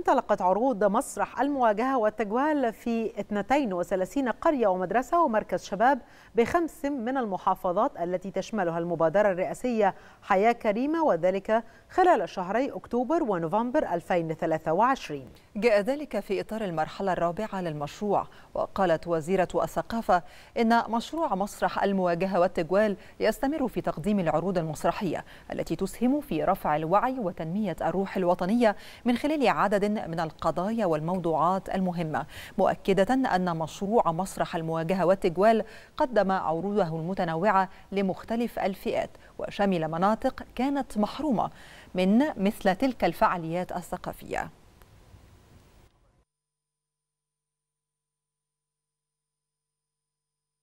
انطلقت عروض مسرح المواجهة والتجوال في 32 قرية ومدرسة ومركز شباب بخمس من المحافظات التي تشملها المبادرة الرئاسية حياة كريمة وذلك خلال شهري أكتوبر ونوفمبر 2023 جاء ذلك في إطار المرحلة الرابعة للمشروع وقالت وزيرة الثقافة إن مشروع مسرح المواجهة والتجوال يستمر في تقديم العروض المسرحية التي تسهم في رفع الوعي وتنمية الروح الوطنية من خلال عدد من القضايا والموضوعات المهمة مؤكدة أن مشروع مسرح المواجهة والتجوال قدم عروضه المتنوعة لمختلف الفئات وشمل مناطق كانت محرومة من مثل تلك الفعاليات الثقافية